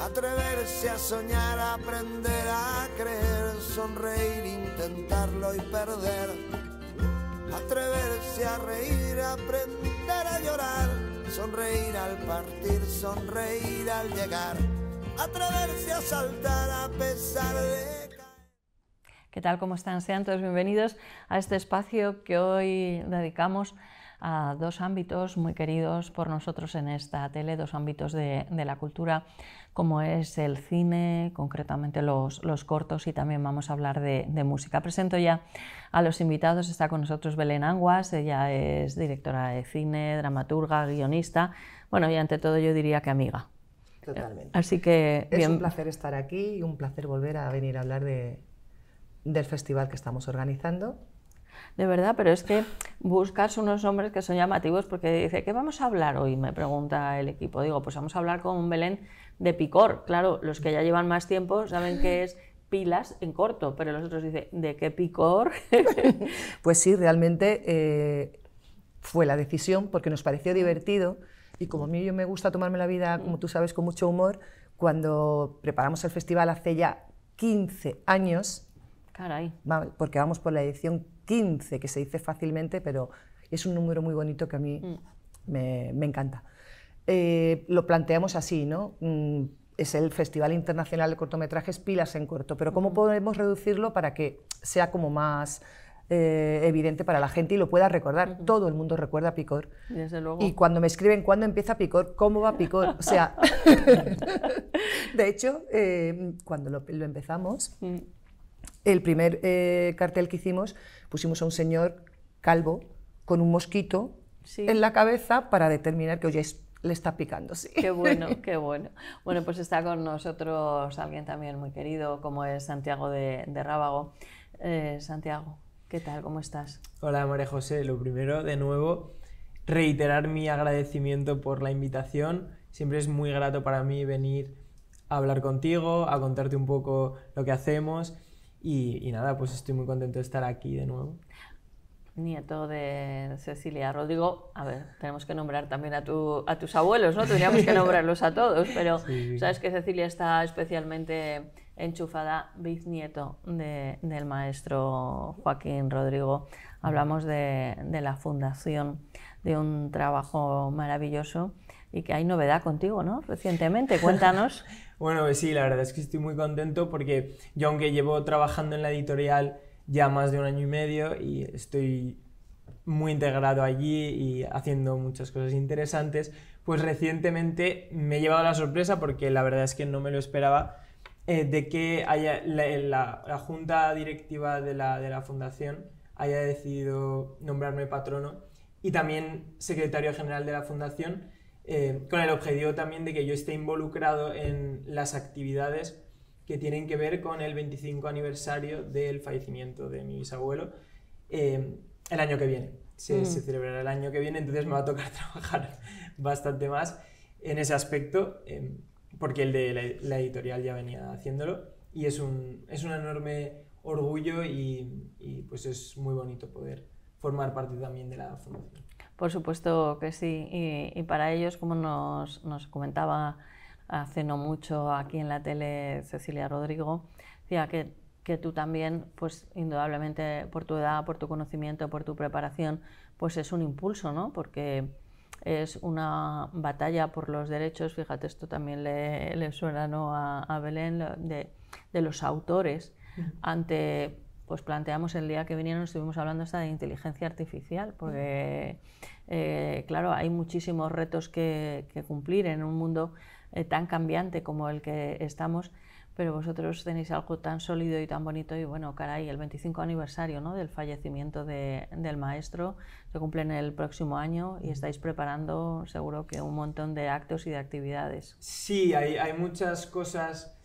Atreverse a soñar, aprender a creer, sonreír, intentarlo y perder. Atreverse a reír, aprender a llorar, sonreír al partir, sonreír al llegar. Atreverse a saltar a pesar de... ¿Qué tal? ¿Cómo están? Sean todos bienvenidos a este espacio que hoy dedicamos a dos ámbitos muy queridos por nosotros en esta tele, dos ámbitos de, la cultura, como es el cine, concretamente los, los cortos y también vamos a hablar de, música. Presento ya a los invitados, está con nosotros Belén Anguas, ella es directora de cine, dramaturga, guionista, bueno, y ante todo yo diría que amiga. Totalmente. Así que... Es un placer estar aquí y un placer volver a venir a hablar de, del festival que estamos organizando de verdad, pero es que buscas unos hombres que son llamativos porque dice, ¿qué vamos a hablar hoy? Me pregunta el equipo. Digo, pues vamos a hablar con un Belén de picor. Claro, los que ya llevan más tiempo saben que es pilas en corto, pero los otros dicen, ¿de qué picor? pues sí, realmente eh, fue la decisión porque nos pareció divertido y como a mí yo me gusta tomarme la vida, como tú sabes, con mucho humor, cuando preparamos el festival hace ya 15 años, Caray. porque vamos por la edición 15, que se dice fácilmente, pero es un número muy bonito que a mí mm. me, encanta. Eh, lo planteamos así, ¿no? Mm, es el Festival Internacional de Cortometrajes Pilas en Corto, pero ¿cómo podemos reducirlo para que sea como más eh, evidente para la gente y lo pueda recordar. Todo el mundo recuerda Picor. Y cuando me escriben cuándo empieza Picor, cómo va Picor, o sea, de hecho, eh, cuando lo, empezamos, mm el primer eh, cartel que hicimos pusimos a un señor calvo con un mosquito en la cabeza para determinar que, le está picando, Qué bueno, qué bueno. Bueno, pues está con nosotros alguien también muy querido, como es Santiago de, Rábago. Eh, Santiago, ¿qué tal? ¿Cómo estás? Hola, María José. Lo primero, de nuevo, reiterar mi agradecimiento por la invitación. Siempre es muy grato para mí venir a hablar contigo, a contarte un poco lo que hacemos y, nada, pues estoy muy contento de estar aquí de nuevo nieto de Cecilia Rodrigo, a ver, tenemos que nombrar también a, tu, a tus abuelos, ¿no? Tendríamos que nombrarlos a todos, pero sabes que Cecilia está especialmente enchufada, bisnieto de, del maestro Joaquín Rodrigo. Hablamos de, de, la fundación, de un trabajo maravilloso y que hay novedad contigo, ¿no? Recientemente, cuéntanos. Bueno, pues sí, la verdad es que estoy muy contento porque yo aunque llevo trabajando en la editorial ya más de un año y medio y estoy muy integrado allí y haciendo muchas cosas interesantes, pues recientemente me he llevado la sorpresa porque la verdad es que no me lo esperaba eh, de que eh, la, junta directiva de la, de la fundación haya decidido nombrarme patrono y también secretario general de la fundación eh, con el objetivo también de que yo esté involucrado en las actividades que tienen que ver con el 25 aniversario del fallecimiento de mi bisabuelo eh, el año que viene. Mm. Se, celebrará el año que viene, entonces me va a tocar trabajar bastante más en ese aspecto, eh, porque el de la, editorial ya venía haciéndolo y es un, enorme orgullo y, pues es muy bonito poder formar parte también de la fundación. Por supuesto que sí, y, para ellos, como nos, comentaba hace no mucho aquí en la tele Cecilia Rodrigo, decía que, tú también, pues indudablemente por tu edad, por tu conocimiento, por tu preparación, pues es un impulso, ¿no? Porque es una batalla por los derechos, fíjate, esto también le, le suena a, Belén, de, de los autores ante pues planteamos el día que vinieron, estuvimos hablando hasta de inteligencia artificial, porque, eh, claro, hay muchísimos retos que, cumplir en un mundo eh, tan cambiante como el que estamos, pero vosotros tenéis algo tan sólido y tan bonito y bueno, caray, el 25 aniversario ¿no? del fallecimiento del maestro se cumple en el próximo año y estáis preparando seguro que un montón de actos y de actividades. Sí, hay, hay muchas cosas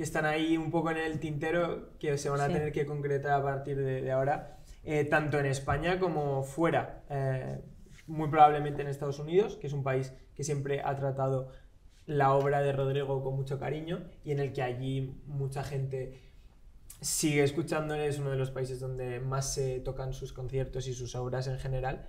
que están ahí un poco en el tintero, que se van a tener que concretar a partir de, ahora, eh, tanto en España como fuera, eh, muy probablemente en Estados Unidos, que es un país que siempre ha tratado la obra de Rodrigo con mucho cariño y en el que allí mucha gente sigue escuchándole, es uno de los países donde más se tocan sus conciertos y sus obras en general.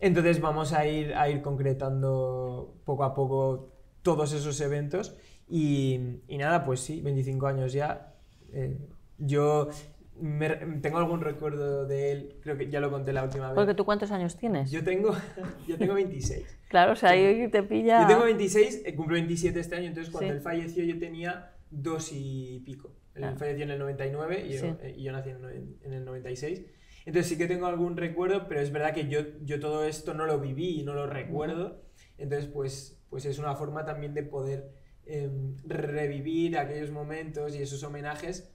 Entonces vamos a ir, a ir concretando poco a poco todos esos eventos y, nada, pues sí, 25 años ya. Eh, yo tengo algún recuerdo de él, creo que ya lo conté la última vez. Porque tú cuántos años tienes? Yo tengo, yo tengo 26. claro, o sea, ahí te pilla... Yo tengo 26, eh, cumplo 27 este año, entonces cuando él falleció yo tenía dos y pico. Él falleció en el 99 eh, y, yo, nací en, el 96. Entonces sí que tengo algún recuerdo, pero es verdad que yo, yo todo esto no lo viví y no lo recuerdo. Entonces pues, pues es una forma también de poder Em, revivir aquellos momentos y esos homenajes,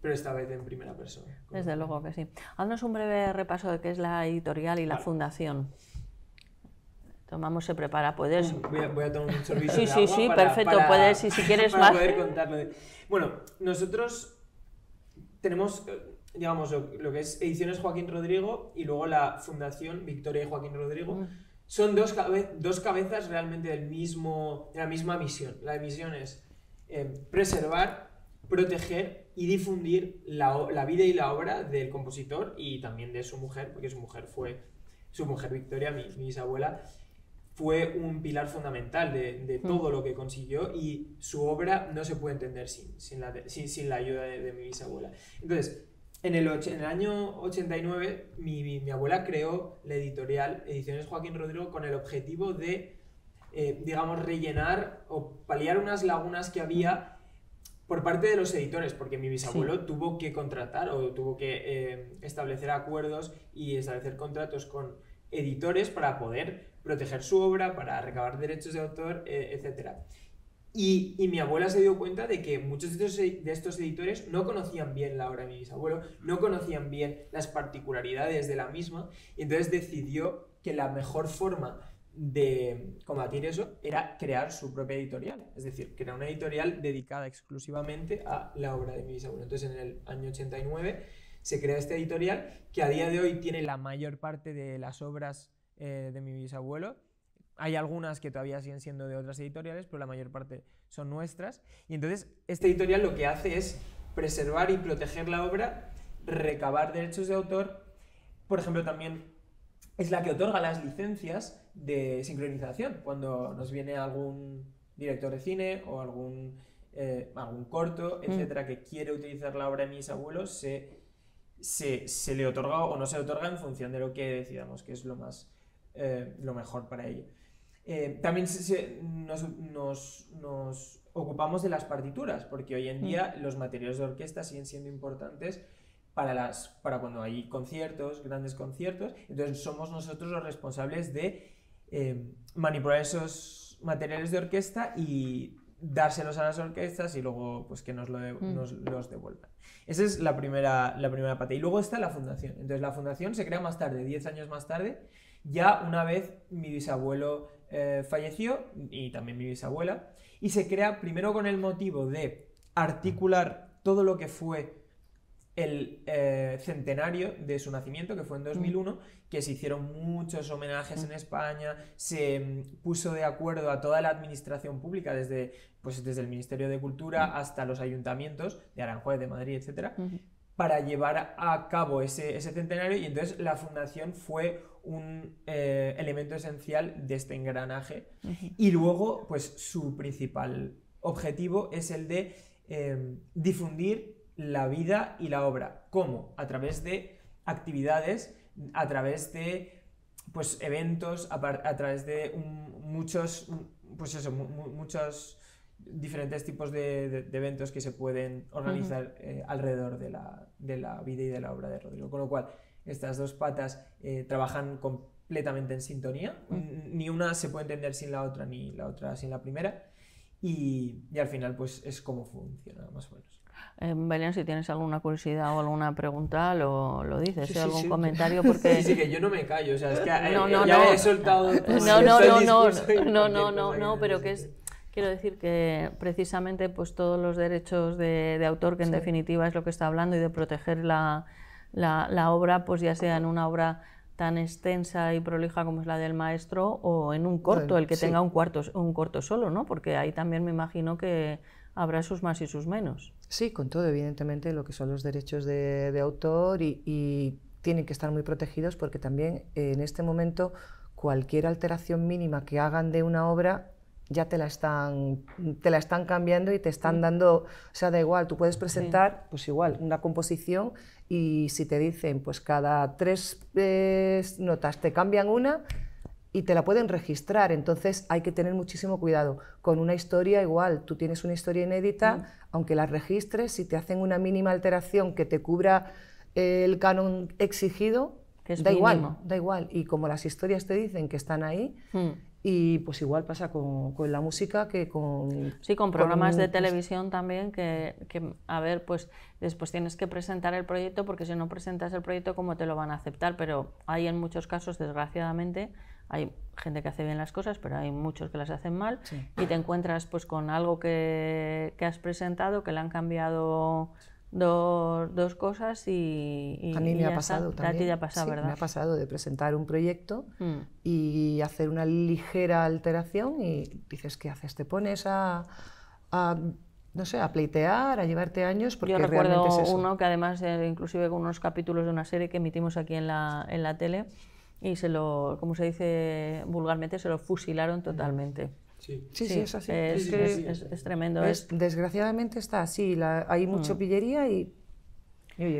pero esta vez en primera persona. Desde luego que sí. Haznos un breve repaso de qué es la editorial y la fundación. Tomamos, se prepara, puedes. Voy a, tomar un servicio. sí, de agua sí, sí, perfecto, puedes, si quieres más. Bueno, nosotros tenemos, eh, digamos, lo, que es Ediciones Joaquín Rodrigo y luego la Fundación Victoria y Joaquín Rodrigo. Mm son dos, dos cabezas realmente del mismo, de la misma misión. La misión es em, preservar, proteger y difundir la, vida y la obra del compositor y también de su mujer, porque su mujer fue, su mujer Victoria, mi, bisabuela, fue un pilar fundamental de, mm. todo lo que consiguió y su obra no se puede entender sin, sin, la, ayuda de, mi bisabuela. Entonces, en el, en el año 89 mi, abuela creó la editorial Ediciones Joaquín Rodrigo con el objetivo de, eh, digamos, rellenar o paliar unas lagunas que había por parte de los editores, porque mi bisabuelo tuvo que contratar o tuvo que eh, establecer acuerdos y establecer contratos con editores para poder proteger su obra, para recabar derechos de autor, eh, etcétera. etc. Y, mi abuela se dio cuenta de que muchos de estos, editores no conocían bien la obra de mi bisabuelo, no conocían bien las particularidades de la misma, y entonces decidió que la mejor forma de combatir eso era crear su propia editorial, es decir, crear una editorial dedicada exclusivamente a la obra de mi bisabuelo. Entonces en el año 89 se crea esta editorial que a día de hoy tiene la mayor parte de las obras eh, de mi bisabuelo hay algunas que todavía siguen siendo de otras editoriales, pero la mayor parte son nuestras. Y entonces, esta editorial lo que hace es preservar y proteger la obra, recabar derechos de autor. Por ejemplo, también es la que otorga las licencias de sincronización. Cuando nos viene algún director de cine o algún, eh, algún corto, mm. etcétera, que quiere utilizar la obra de mis abuelos, se, se, se, le otorga o no se le otorga en función de lo que decidamos que es lo, más, eh, lo mejor para ello. Eh, también nos, ocupamos de las partituras, porque hoy en mm. día los materiales de orquesta siguen siendo importantes para, las, para cuando hay conciertos, grandes conciertos. Entonces somos nosotros los responsables de eh, manipular esos materiales de orquesta y dárselos a las orquestas y luego pues que nos, lo mm. los devuelvan. Esa es la primera, la primera parte. Y luego está la fundación. Entonces la fundación se crea más tarde, 10 años más tarde, ya una vez mi bisabuelo eh, falleció y también mi bisabuela. Y se crea primero con el motivo de articular todo lo que fue el eh, centenario de su nacimiento, que fue en 2001, mm. que se hicieron muchos homenajes mm. en España, se mm, puso de acuerdo a toda la administración pública, desde, pues, desde el Ministerio de Cultura hasta los ayuntamientos de Aranjuez, de Madrid, etc., para llevar a cabo ese, ese centenario y entonces la fundación fue un eh, elemento esencial de este engranaje y luego pues su principal objetivo es el de eh, difundir la vida y la obra. ¿Cómo? A través de actividades, a través de pues eventos, a, través de muchos, pues eso, muchos diferentes tipos de, de, eventos que se pueden organizar eh, alrededor de la, vida y de la obra de Rodrigo. Con lo cual, estas dos patas eh, trabajan completamente en sintonía, ni una se puede entender sin la otra, ni la otra sin la primera. Y, al final, pues es como funciona, más o menos. Eh, Belén, si tienes alguna curiosidad o alguna pregunta, lo, lo dices, algún comentario, porque... Sí, que yo no me callo, ya he soltado... no, este no, no, no, no, no, no, pero que es... Quiero decir que precisamente pues, todos los derechos de, autor, que en definitiva es lo que está hablando, y de proteger la, obra, pues ya sea en una obra tan extensa y prolija como es la del maestro, o en un corto, el que tenga un, cuarto, un corto solo, ¿no? porque ahí también me imagino que habrá sus más y sus menos. Sí, con todo, evidentemente, lo que son los derechos de, autor y, tienen que estar muy protegidos porque también en este momento cualquier alteración mínima que hagan de una obra ya te la están, te la están cambiando y te están dando, o sea, da igual, tú puedes presentar, pues igual, una composición y si te dicen, pues cada tres eh, notas te cambian una y te la pueden registrar, entonces hay que tener muchísimo cuidado. Con una historia igual, tú tienes una historia inédita, mm. aunque la registres, si te hacen una mínima alteración que te cubra eh, el canon exigido, da igual, da igual. Y como las historias te dicen que están ahí, mm. Y pues igual pasa con, la música que con... Sí, con programas de televisión también que, que, a ver, pues después tienes que presentar el proyecto porque si no presentas el proyecto, ¿cómo te lo van a aceptar? Pero hay en muchos casos, desgraciadamente, hay gente que hace bien las cosas, pero hay muchos que las hacen mal y te encuentras pues con algo que, que has presentado, que le han cambiado dos, dos cosas y, A mí me ha pasado ti ha ¿verdad? Me ha pasado de presentar un proyecto mm. y hacer una ligera alteración y dices, ¿qué haces? Te pones a, no sé, a pleitear, a llevarte años, porque Yo recuerdo realmente es uno que además, eh, inclusive con unos capítulos de una serie que emitimos aquí en la, en la tele, y se lo, como se dice vulgarmente, se lo fusilaron mm. totalmente. Sí, sí, es así. Es, tremendo. desgraciadamente está así. hay mucha mm. pillería y,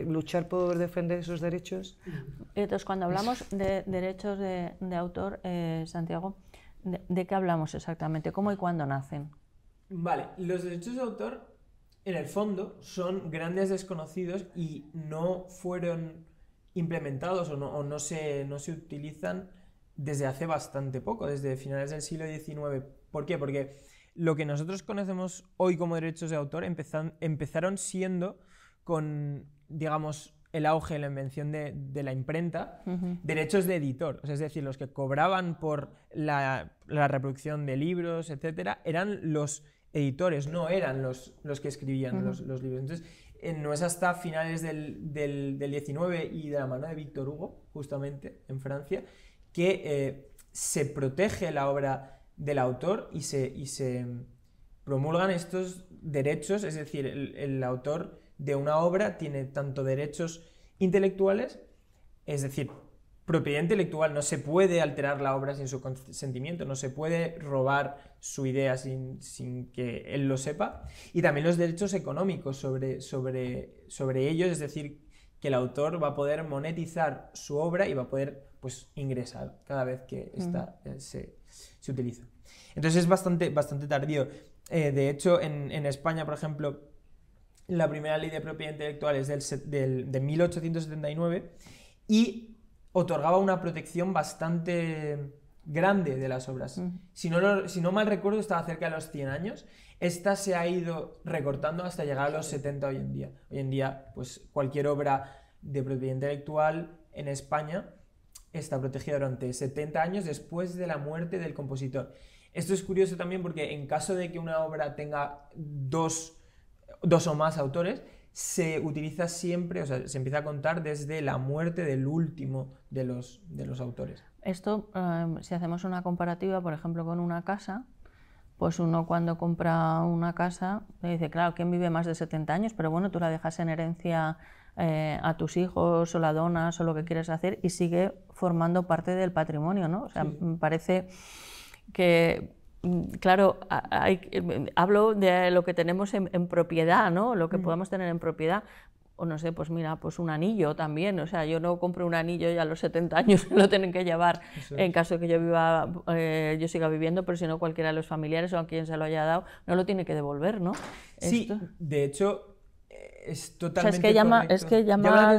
luchar por defender esos derechos. Mm. Entonces, cuando hablamos de derechos de, autor, eh, Santiago, de, qué hablamos exactamente? ¿Cómo y cuándo nacen? Vale, los derechos de autor, en el fondo, son grandes desconocidos y no fueron implementados o no, no, se, no se utilizan desde hace bastante poco, desde finales del siglo XIX ¿Por qué? Porque lo que nosotros conocemos hoy como derechos de autor empezaron siendo con, digamos, el auge, la invención de, la imprenta, derechos de editor, es decir, los que cobraban por la, reproducción de libros, etcétera, eran los editores, no eran los, los que escribían los, libros. Entonces, eh, no es hasta finales del, del, 19 y de la mano de Víctor Hugo, justamente, en Francia, que eh, se protege la obra del autor y se, se promulgan estos derechos, es decir, el, autor de una obra tiene tanto derechos intelectuales, es decir, propiedad intelectual, no se puede alterar la obra sin su consentimiento, no se puede robar su idea sin, que él lo sepa, y también los derechos económicos sobre, sobre, sobre ellos, es decir, que el autor va a poder monetizar su obra y va a poder pues, ingresar cada vez que esta, eh, se, utiliza. Entonces es bastante, bastante tardío. Eh, de hecho, en, España, por ejemplo, la primera ley de propiedad intelectual es de 1879 y otorgaba una protección bastante grande de las obras. Mm. si, no mal recuerdo, estaba cerca de los 100 años. Esta se ha ido recortando hasta llegar a los 70 hoy en día. Hoy en día, pues cualquier obra de propiedad intelectual en España está protegida durante 70 años después de la muerte del compositor. Esto es curioso también porque en caso de que una obra tenga dos, o más autores, se utiliza siempre, o sea, se empieza a contar desde la muerte del último de los autores. Esto, em, si hacemos una comparativa, por ejemplo, con una casa, pues uno cuando compra una casa le dice, claro, ¿quién vive más de 70 años? Pero bueno, tú la dejas en herencia eh, a tus hijos o la donas o lo que quieres hacer y sigue formando parte del patrimonio, ¿no? O sea, me parece que mm, claro, eh, hablo de lo que tenemos en, propiedad, ¿no? lo que mm. podamos tener en propiedad, o no sé, pues mira, pues un anillo también, o sea, yo no compro un anillo y a los 70 años lo tienen que llevar en caso de que yo viva, eh, yo siga viviendo, pero si no cualquiera de los familiares o a quien se lo haya dado, no lo tiene que devolver, ¿no? Sí, de hecho, eh, es totalmente es que llama, correcto. Es que llama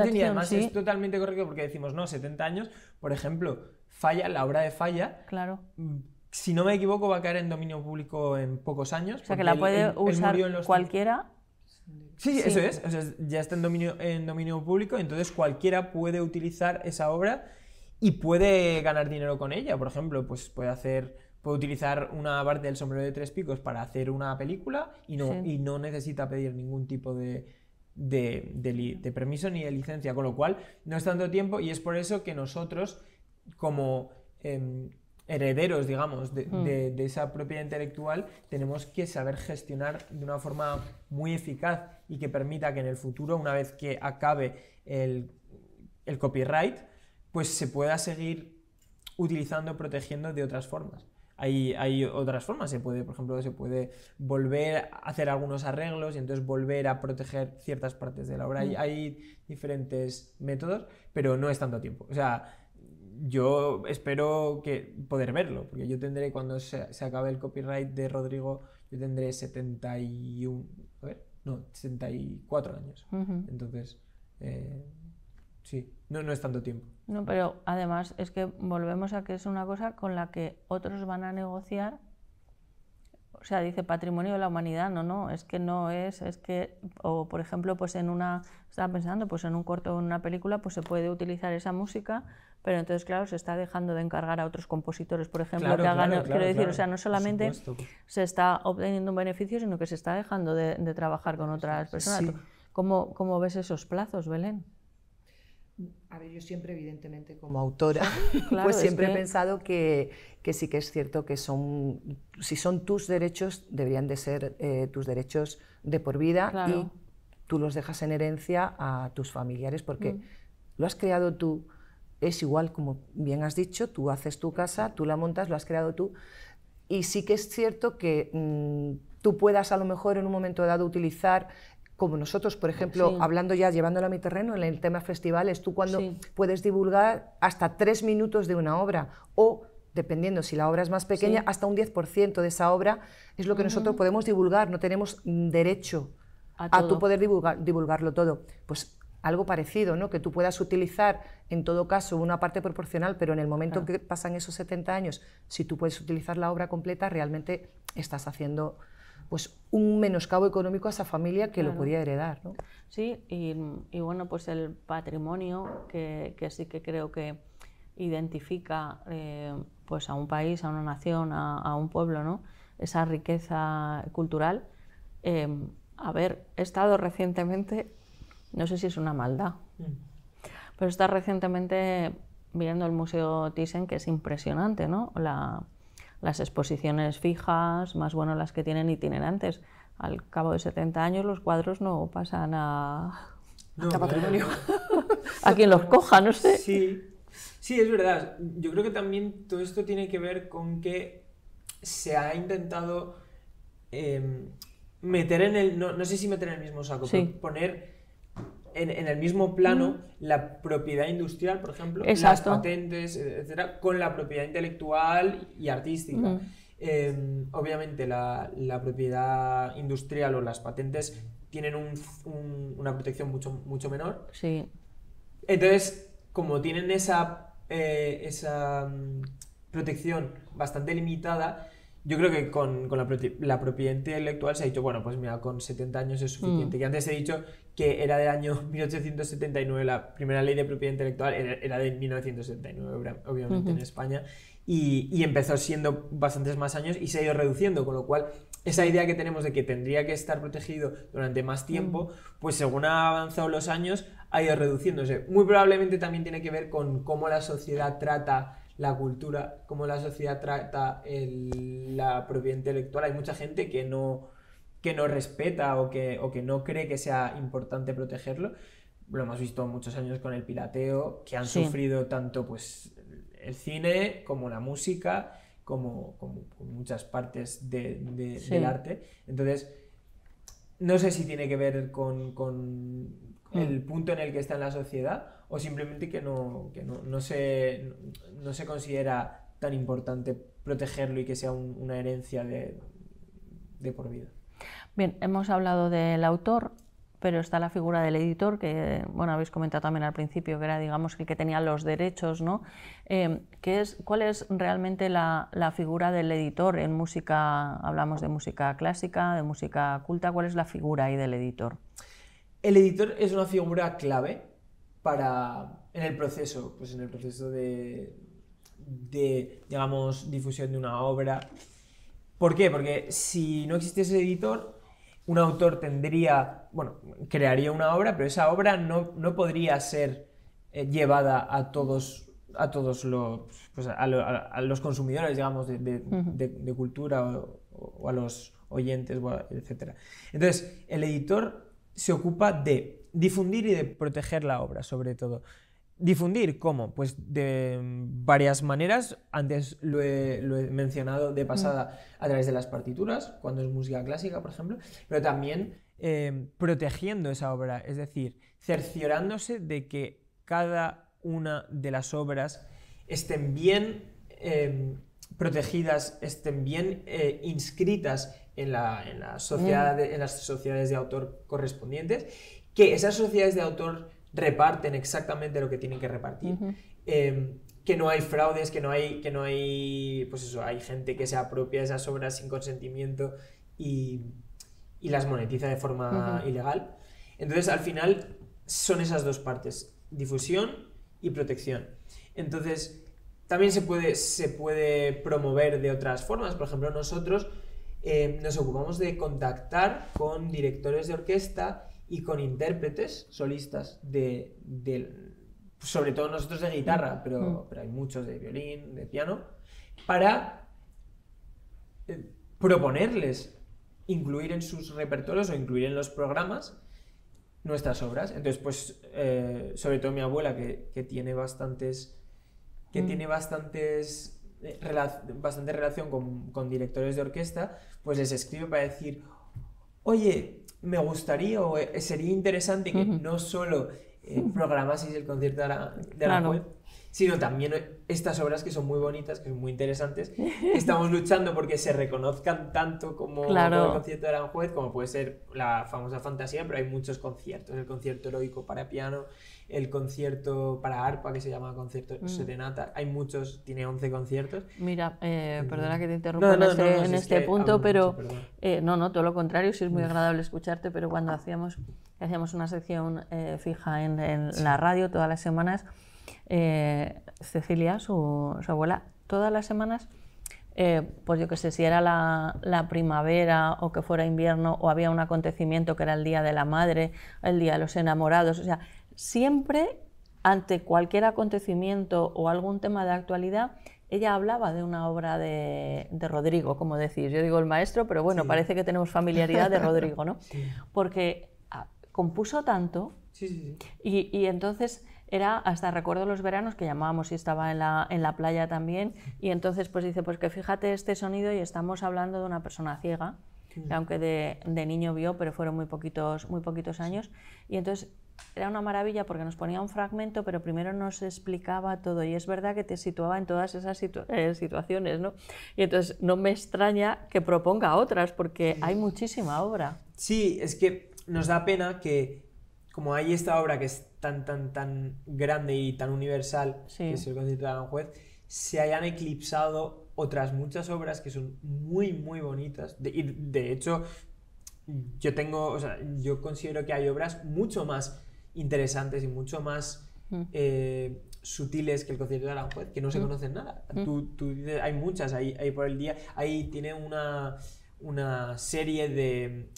es totalmente correcto porque decimos, no, 70 años, por ejemplo, falla, la obra de falla. Claro. Mm, si no me equivoco, va a caer en dominio público en pocos años. O sea, que la puede usar cualquiera Sí, eso es. O sea, ya está en dominio, en dominio público, entonces cualquiera puede utilizar esa obra y puede ganar dinero con ella. Por ejemplo, pues puede hacer. Puede utilizar una parte del sombrero de tres picos para hacer una película y no, no necesita pedir ningún tipo de, permiso ni de licencia, con lo cual no es tanto tiempo y es por eso que nosotros como em, herederos, digamos, mm. de, esa propiedad intelectual, tenemos que saber gestionar de una forma muy eficaz y que permita que en el futuro, una vez que acabe el, copyright, pues se pueda seguir utilizando, protegiendo de otras formas. Hay, hay, otras formas, se puede, por ejemplo, se puede volver a hacer algunos arreglos y entonces volver a proteger ciertas partes de la obra. Hay, mm. diferentes métodos, pero no es tanto tiempo. O sea, yo espero que poder verlo, porque yo tendré, cuando se, se, acabe el copyright de Rodrigo, yo tendré 71, a ver, no, 74 años. Entonces, eh, sí, no, no es tanto tiempo. No, pero además es que volvemos a que es una cosa con la que otros van a negociar. O sea, dice patrimonio de la humanidad, no, no, es que no es, es que, o por ejemplo, pues en una, estaba pensando, pues en un corto o en una película, pues se puede utilizar esa música pero entonces, claro, se está dejando de encargar a otros compositores, por ejemplo, que hagan, quiero decir, o sea, no solamente se está obteniendo un beneficio, sino que se está dejando de, trabajar con otras personas. ¿Cómo, ves esos plazos, Belén? A ver, yo siempre, evidentemente, como autora, pues siempre he pensado que, sí que es cierto que son, si son tus derechos, deberían de ser eh, tus derechos de por vida y tú los dejas en herencia a tus familiares porque mm. lo has creado tú, es igual, como bien has dicho, tú haces tu casa, tú la montas, lo has creado tú, y sí que es cierto que mm, tú puedas a lo mejor en un momento dado utilizar como nosotros, por ejemplo, hablando ya, llevándolo a mi terreno, en el tema festivales, tú cuando puedes divulgar hasta tres minutos de una obra o dependiendo si la obra es más pequeña, hasta un 10% de esa obra es lo que nosotros podemos divulgar, no tenemos mm, derecho a, tu poder divulgarlo todo. Pues algo parecido, ¿no? que tú puedas utilizar en todo caso una parte proporcional, pero en el momento que pasan esos 70 años, si tú puedes utilizar la obra completa, realmente estás haciendo pues un menoscabo económico a esa familia que lo podía heredar. Sí, y, bueno, pues el patrimonio, que, sí que creo que identifica eh, pues a un país, a una nación, a, un pueblo, ¿no? esa riqueza cultural. Haber eh, a ver, he estado recientemente no sé si es una maldad. Mm. Pero está recientemente viendo el Museo Thyssen, que es impresionante, ¿no? las exposiciones fijas, más bueno las que tienen itinerantes. Al cabo de 70 años los cuadros no pasan a, a patrimonio. a quien los coja, no sé. Sí. sí, es verdad. Yo creo que también todo esto tiene que ver con que se ha intentado em, meter en el, no, sé si meter en el mismo saco, poner en, el mismo plano la propiedad industrial, por ejemplo, las patentes, e, etcétera, con la propiedad intelectual y artística. Em, obviamente la, propiedad industrial o las patentes tienen una protección mucho, mucho menor. Sí. Entonces, como tienen esa, eh, esa mm, protección bastante limitada, yo creo que con, la, propiedad intelectual se ha dicho, bueno, pues mira, con 70 años es suficiente. Mm. Que antes he dicho que era del año 1879, la primera ley de propiedad intelectual era, de 1979, obviamente, en España. Y, empezó siendo bastantes más años y se ha ido reduciendo, con lo cual esa idea que tenemos de que tendría que estar protegido durante más mm. tiempo, pues según ha avanzado los años, ha ido reduciéndose. Muy probablemente también tiene que ver con cómo la sociedad trata la cultura, cómo la sociedad trata la propiedad intelectual. Hay mucha gente que no, que no respeta o que, o que no cree que sea importante protegerlo. Lo hemos visto muchos años con el pirateo, que han sufrido tanto pues, el cine como la música, como, muchas partes del arte. Entonces, no sé si tiene que ver con el mm. punto en el que está en la sociedad o simplemente que no, que no, no, se, no se considera tan importante protegerlo y que sea una herencia de, de por vida. Bien, hemos hablado del autor, pero está la figura del editor, que bueno, habéis comentado también al principio, que era digamos el que tenía los derechos, ¿no? Em, es, ¿Cuál es realmente la, la, figura del editor en música? Hablamos de música clásica, de música culta, ¿cuál es la figura ahí del editor? El editor es una figura clave para, en el proceso, pues en el proceso de, digamos, difusión de una obra. ¿Por qué? Porque si no existiese editor, un autor tendría, bueno, crearía una obra, pero esa obra no, no podría ser eh, llevada a todos, a todos los, pues, a, los consumidores, digamos, de, cultura o, o, a los oyentes, etc. Entonces, el editor se ocupa de difundir y de proteger la obra, sobre todo. Difundir, ¿cómo? Pues de mm, varias maneras. Antes lo he, mencionado de pasada a través de las partituras, cuando es música clásica, por ejemplo, pero también em, protegiendo esa obra, es decir, cerciorándose de que cada una de las obras estén bien em, protegidas, estén bien eh, inscritas Mm. en, las sociedades de autor correspondientes, que esas sociedades de autor reparten exactamente lo que tienen que repartir. Em, que no hay fraudes, que no hay, que no hay, pues eso, hay gente que se apropia de esas obras sin consentimiento y, las monetiza de forma ilegal. Entonces, al final, son esas dos partes, difusión y protección. Entonces, también puede, se puede promover de otras formas. Por ejemplo, nosotros Em, nos ocupamos de contactar con directores de orquesta y con intérpretes solistas sobre todo nosotros de guitarra, mm. Mm. pero, hay muchos de violín, de piano, para eh, proponerles incluir en sus repertorios o incluir en los programas nuestras obras. Entonces, pues, eh, sobre todo mi abuela, que, tiene bastantes, que mm. tiene bastantes bastante relación con, directores de orquesta, pues les escribe para decir, oye, me gustaría o eh, sería interesante que no solo eh, programaseis el concierto de, la de pues, sino también estas obras que son muy bonitas, que son muy interesantes. Estamos luchando porque se reconozcan tanto como el concierto de Aranjuez, como puede ser la famosa fantasía, pero hay muchos conciertos. El concierto heroico para piano, el concierto para arpa, que se llama concierto mm. serenata. Hay muchos, tiene 11 conciertos. Mira, eh, mm. perdona que te interrumpa en este, punto, pero eh, no, no, todo lo contrario, sí es muy mm. agradable escucharte, pero cuando hacíamos, hacíamos una sección eh, fija en, la radio todas las semanas, eh, Cecilia, su, abuela, todas las semanas, eh, pues yo que sé, si era la, primavera o que fuera invierno o había un acontecimiento que era el Día de la Madre, el Día de los Enamorados, o sea, siempre ante cualquier acontecimiento o algún tema de actualidad, ella hablaba de una obra de, Rodrigo, como decir, yo digo el maestro, pero bueno, parece que tenemos familiaridad de Rodrigo, ¿no? Porque ah, compuso tanto y entonces era hasta recuerdo los veranos que llamábamos y estaba en la, playa también, y entonces pues dice, pues que fíjate este sonido y estamos hablando de una persona ciega, mm. aunque de, niño vio, pero fueron muy poquitos, muy poquitos años, y entonces era una maravilla porque nos ponía un fragmento, pero primero nos explicaba todo. Y es verdad que te situaba en todas esas eh, situaciones, ¿no? Y entonces no me extraña que proponga otras, porque hay muchísima obra. Sí, es que nos da pena que, como hay esta obra que es tan, tan, tan grande y tan universal que es el Concierto de Aranjuez se hayan eclipsado otras muchas obras que son muy, muy bonitas. De, y de hecho, yo tengo, o sea, yo considero que hay obras mucho más interesantes y mucho más mm. eh, sutiles que el concierto de Aranjuez, que no se mm. conocen nada. Mm. hay muchas ahí, ahí por el día. Ahí tiene una, serie de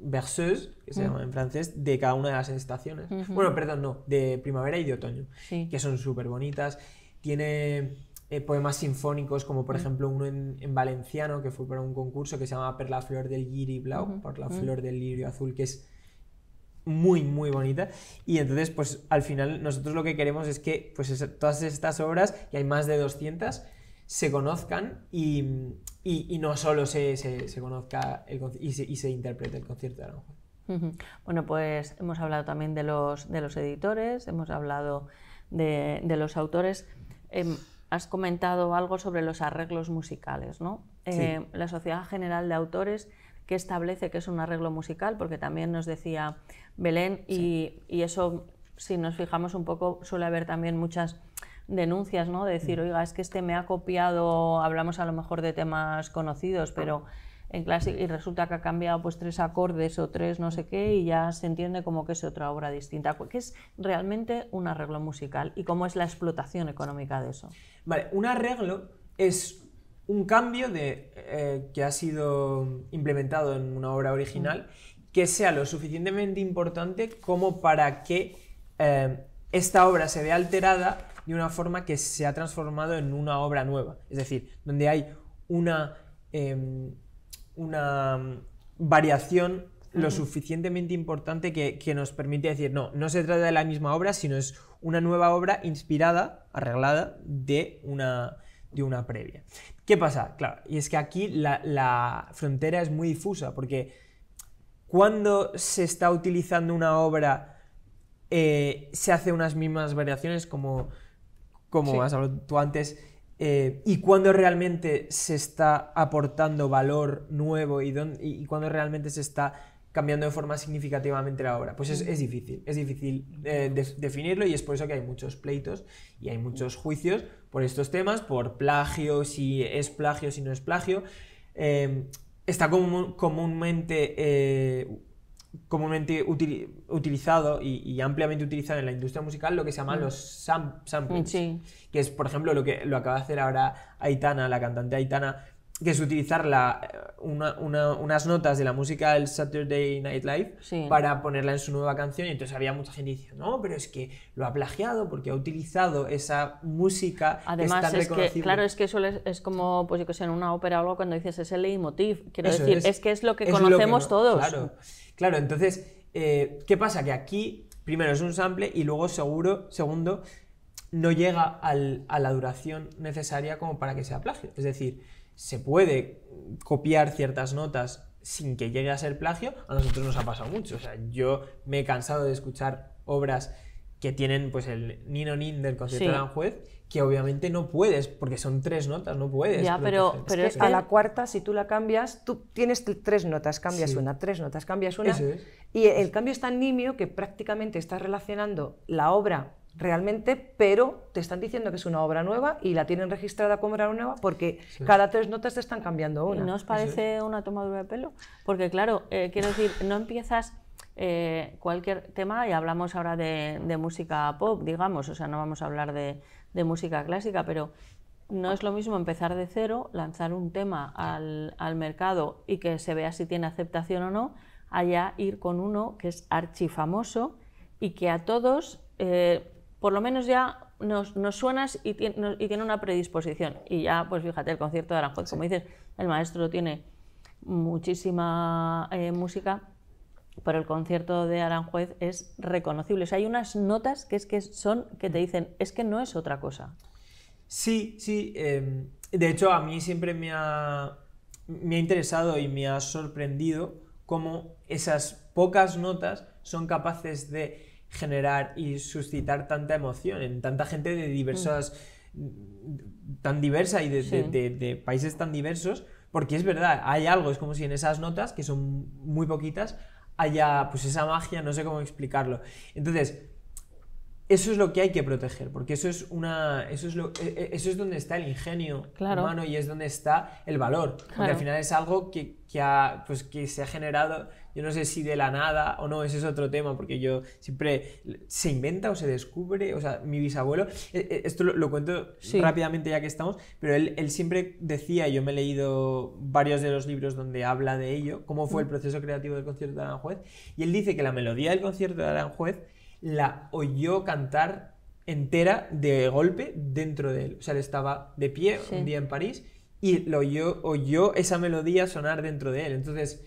berceuse, que se mm. llama en francés, de cada una de las estaciones. Bueno, perdón, no, de primavera y de otoño, que son súper bonitas. Tiene eh, poemas sinfónicos, como por mm. ejemplo uno en, valenciano, que fue para un concurso que se llama Per la flor del giri blau, por la mm. flor del lirio azul, que es muy, muy bonita. Y entonces, pues al final nosotros lo que queremos es que pues, todas estas obras, y hay más de 200, se conozcan y, no solo se, conozca el, y, se, y interprete el concierto de Aranjuez. Bueno, pues hemos hablado también de los, de los editores, hemos hablado de, los autores. Em, has comentado algo sobre los arreglos musicales, ¿no? Eh, la Sociedad General de Autores, que establece que es un arreglo musical? Porque también nos decía Belén, y eso, si nos fijamos un poco, suele haber también muchas denuncias, ¿no? De decir, mm. oiga, es que este me ha copiado, hablamos a lo mejor de temas conocidos, pero en clase y resulta que ha cambiado pues tres acordes o tres no sé qué y ya se entiende como que es otra obra distinta, que es realmente un arreglo musical y cómo es la explotación económica de eso. Vale, un arreglo es un cambio de, eh, que ha sido implementado en una obra original mm. que sea lo suficientemente importante como para que eh, esta obra se vea alterada de una forma que se ha transformado en una obra nueva. Es decir, donde hay una, em, una mm, variación lo suficientemente importante que, nos permite decir, no, no se trata de la misma obra, sino es una nueva obra inspirada, arreglada de una, de una previa. ¿Qué pasa? Claro, y es que aquí la, frontera es muy difusa, porque cuando se está utilizando una obra, eh, se hace unas mismas variaciones como como has hablado tú antes, eh, y cuándo realmente se está aportando valor nuevo y, y, cuándo realmente se está cambiando de forma significativamente la obra. Pues es, difícil, es difícil eh, definirlo y es por eso que hay muchos pleitos y hay muchos juicios por estos temas, por plagio, si es plagio, si no es plagio. Eh, está comúnmente comúnmente utilizado y, ampliamente utilizado en la industria musical lo que se llaman mm. los samples que es por ejemplo lo que lo acaba de hacer ahora Aitana, la cantante Aitana, que es utilizar unas notas de la música del Saturday Night Live para ponerla en su nueva canción. Y entonces había mucha gente diciendo, no, pero es que lo ha plagiado porque ha utilizado esa música. Además, es, que, claro, es que eso es, como, pues yo que sé, en una ópera o algo, cuando dices ese leitmotiv. Quiero decir, es, que es lo que conocemos todos. Claro, entonces, eh, ¿qué pasa? Que aquí, primero es un sample y luego, seguro, segundo, no llega a la duración necesaria como para que sea plagio. Es decir, se puede copiar ciertas notas sin que llegue a ser plagio, a nosotros nos ha pasado mucho. O sea, yo me he cansado de escuchar obras que tienen pues el nino nin del concierto de de que obviamente no puedes, porque son tres notas, no puedes. Ya, pero, es a la cuarta, si tú la cambias, tú tienes tres notas, cambias una, tres notas, cambias una. Y el cambio es tan nimio que prácticamente estás relacionando la obra realmente, pero te están diciendo que es una obra nueva y la tienen registrada como obra nueva porque cada tres notas te están cambiando una. ¿No os parece una tomadura de pelo? Porque claro, eh, quiero decir, no empiezas... Eh, cualquier tema y hablamos ahora de música pop, digamos, o sea, no vamos a hablar de, de música clásica, pero no es lo mismo empezar de cero, lanzar un tema al, al mercado y que se vea si tiene aceptación o no, allá ir con uno que es archifamoso y que a todos, eh, por lo menos ya nos, nos suenas y, y, tiene una predisposición. Y ya, pues fíjate, el concierto de Aranjuez, como dices, el maestro tiene muchísima eh, música por el concierto de Aranjuez es reconocible. O sea, hay unas notas que es que son que te mm. dicen, es que no es otra cosa. Sí, sí. Em, de hecho, a mí siempre me ha, interesado y me ha sorprendido cómo esas pocas notas son capaces de generar y suscitar tanta emoción en tanta gente de diversas, mm, tan diversa y de, países tan diversos, porque es verdad, hay algo, es como si en esas notas, que son muy poquitas, haya pues esa magia, no sé cómo explicarlo. Entonces, eso es lo que hay que proteger, porque eso es una eso es lo e, e, eso es donde está el ingenio humano y es donde está el valor, porque al final es algo que, pues que se ha generado yo no sé si de la nada o no, ese es otro tema, porque yo siempre se inventa o se descubre, o sea, mi bisabuelo, e, e, esto lo, cuento rápidamente ya que estamos, pero él, él, siempre decía, yo me he leído varios de los libros donde habla de ello, cómo fue el mm. proceso creativo del concierto de Aranjuez, y él dice que la melodía del concierto de Aranjuez la oyó cantar entera de golpe dentro de él. O sea, él estaba de pie un día en París y lo oyó, oyó esa melodía sonar dentro de él. Entonces,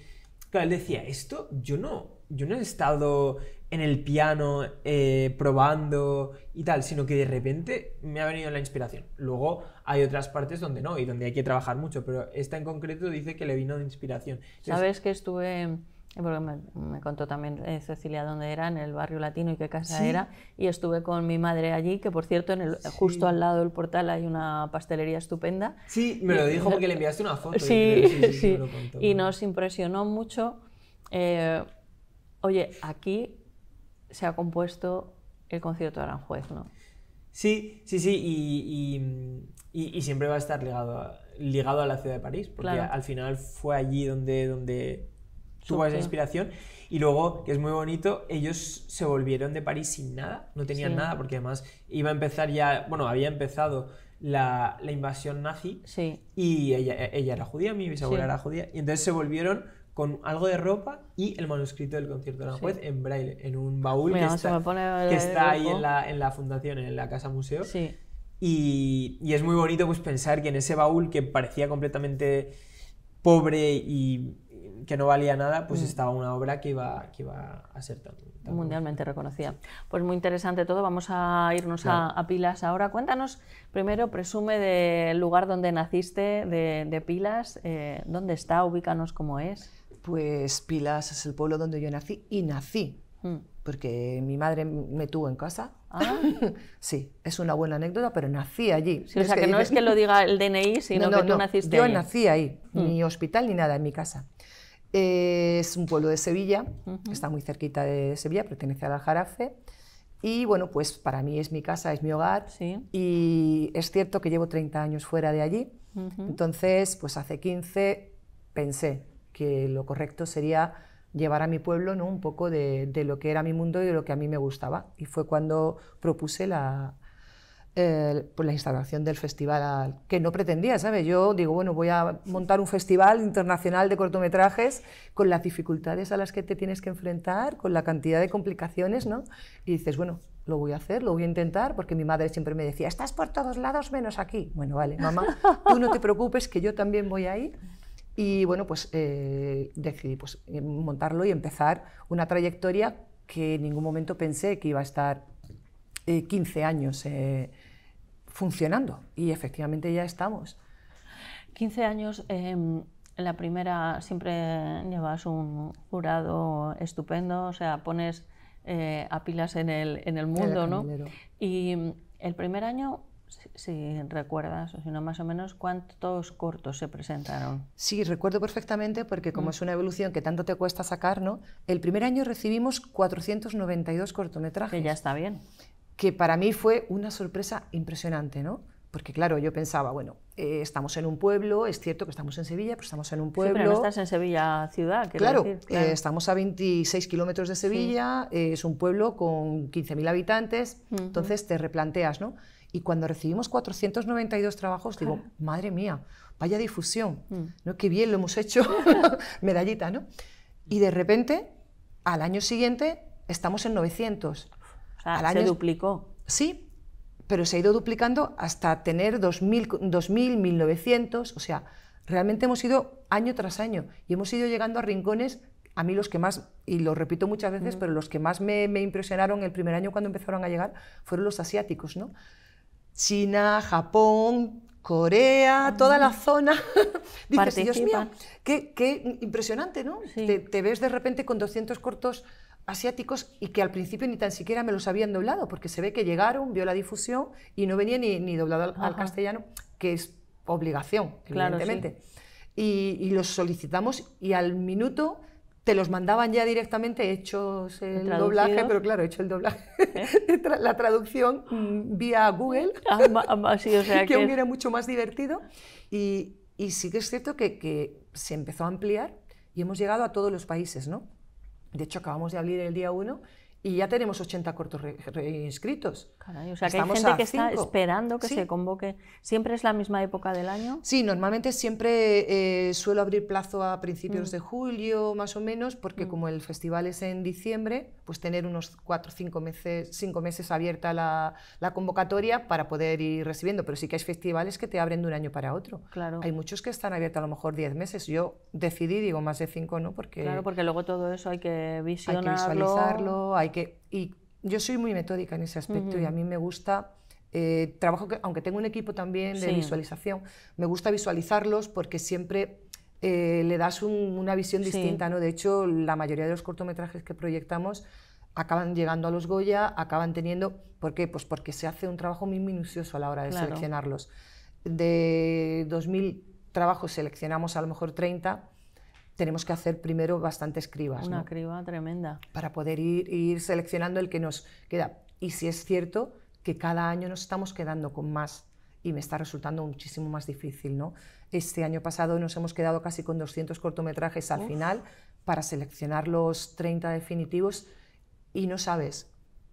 Claro, él decía, esto yo no, yo no he estado en el piano eh, probando y tal, sino que de repente me ha venido la inspiración. Luego hay otras partes donde no y donde hay que trabajar mucho, pero esta en concreto dice que le vino de inspiración. Sabes que estuve porque me, contó también eh, Cecilia dónde era, en el barrio latino y qué casa era. Y estuve con mi madre allí, que por cierto, en justo al lado del portal hay una pastelería estupenda. Sí, me lo dijo porque le enviaste una foto. Sí, y, sí, sí. y nos impresionó mucho. Eh, oye, aquí se ha compuesto el concierto de Aranjuez, ¿no? Sí, sí, sí, y, siempre va a estar ligado a, ligado a la ciudad de París, porque al final fue allí donde, donde tuvo esa inspiración. Y luego, que es muy bonito, ellos se volvieron de París sin nada, no tenían nada, porque además iba a empezar ya, bueno, había empezado la, invasión nazi sí. y ella, ella, era judía, mi bisabuela era judía, y entonces se volvieron con algo de ropa y el manuscrito del concierto de la juez en braille, en un baúl que, está, ahí en la, fundación, en la casa museo. Y, y es muy bonito pues pensar que en ese baúl que parecía completamente pobre y que no valía nada, pues mm. estaba una obra que iba, que iba a ser tan, mundialmente reconocida. Pues muy interesante todo, vamos a irnos a, Pilas ahora. Cuéntanos primero, presume del lugar donde naciste, de, Pilas, eh, ¿dónde está? Ubícanos cómo es. Pues Pilas es el pueblo donde yo nací y nací, mm. porque mi madre me tuvo en casa Ah. sí, es una buena anécdota, pero nací allí. que, no es que lo diga el DNI, sino que tú naciste Yo nací ahí, mm. ni hospital ni nada, en mi casa. es un pueblo de Sevilla, está muy cerquita de Sevilla, pertenece al Aljarafe. Y bueno, pues para mí es mi casa, es mi hogar. Sí. Y es cierto que llevo 30 años fuera de allí. Entonces, pues hace 15 pensé que lo correcto sería llevar a mi pueblo ¿no? un poco de, de, lo que era mi mundo y de lo que a mí me gustaba. Y fue cuando propuse la, pues, la instalación del festival, que no pretendía, ¿sabes? Yo digo, bueno, voy a montar un festival internacional de cortometrajes con las dificultades a las que te tienes que enfrentar, con la cantidad de complicaciones, ¿no? Y dices, bueno, lo voy a hacer, lo voy a intentar, porque mi madre siempre me decía, estás por todos lados menos aquí. Bueno, vale, mamá, tú no te preocupes que yo también voy a ir y bueno, pues eh, decidí pues, montarlo y empezar una trayectoria que en ningún momento pensé que iba a estar 15 eh, años eh, funcionando. Y efectivamente ya estamos. 15 años, em, la primera siempre llevas un jurado estupendo, o sea, pones a pilas en el, mundo, ¿no? Y el primer año si recuerdas, o si no más o menos, ¿cuántos cortos se presentaron? Sí, recuerdo perfectamente porque como mm. es una evolución que tanto te cuesta sacar, ¿no? El primer año recibimos 492 cortometrajes. Que ya está bien. Que para mí fue una sorpresa impresionante, ¿no? Porque claro, yo pensaba, bueno, eh, estamos en un pueblo, es cierto que estamos en Sevilla, pero estamos en un pueblo... pero no estás en Sevilla ciudad, claro, decir, eh, claro. estamos a 26 kilómetros de Sevilla, eh, es un pueblo con 15.000 habitantes, entonces te replanteas, ¿no? Y cuando recibimos 492 trabajos, digo, madre mía, vaya difusión, mm. ¿no? Qué bien lo hemos hecho, medallita, ¿no? Y de repente, al año siguiente, estamos en 900. O sea, se duplicó. Sí, pero se ha ido duplicando hasta tener 2.000, 2.000, 1.900, o sea, realmente hemos ido año tras año y hemos ido llegando a rincones, a mí los que más, y lo repito muchas veces, mm. pero los que más me, me, impresionaron el primer año cuando empezaron a llegar fueron los asiáticos, ¿no? China, Japón, Corea, toda la zona. Dices, Dios mío, qué, impresionante, ¿no? Te, ves de repente con 200 cortos asiáticos y que al principio ni tan siquiera me los habían doblado, porque se ve que llegaron, vio la difusión y no venía ni, doblado al, castellano, que es obligación, evidentemente. y los solicitamos y al minuto te los mandaban ya directamente hechos el doblaje, pero claro, hecho el doblaje, ¿Eh? la traducción ah. vía Google, ah, ah, que, aún era mucho más divertido. Y, y sí que es cierto que, que, se empezó a ampliar y hemos llegado a todos los países, ¿no? De hecho, acabamos de abrir el día 1 y ya tenemos 80 cortos inscritos, o sea, que hay gente que está esperando que se convoque. ¿Siempre es la misma época del año? Sí, normalmente siempre eh, suelo abrir plazo a principios mm. de julio, más o menos, porque mm. como el festival es en diciembre, pues tener unos cuatro o cinco meses, cinco meses abierta la, convocatoria para poder ir recibiendo. Pero sí que hay festivales que te abren de un año para otro. Claro. Hay muchos que están abiertos a lo mejor diez meses. Yo decidí, digo, más de cinco no, porque... Claro, porque luego todo eso hay que visionarlo. Hay que visualizarlo, Y yo soy muy metódica en ese aspecto y a mí me gusta... Eh, trabajo que, aunque tengo un equipo también de visualización, me gusta visualizarlos porque siempre eh, le das una visión distinta. ¿no? De hecho, la mayoría de los cortometrajes que proyectamos acaban llegando a los Goya, acaban teniendo... ¿Por qué? Pues porque se hace un trabajo muy minucioso a la hora de seleccionarlos. De 2.000 trabajos seleccionamos a lo mejor 30, tenemos que hacer primero bastantes cribas. Una criba tremenda. Para poder ir, ir seleccionando el que nos queda. Y si es cierto que cada año nos estamos quedando con más y me está resultando muchísimo más difícil. ¿no? Este año pasado nos hemos quedado casi con 200 cortometrajes al final para seleccionar los 30 definitivos y no sabes,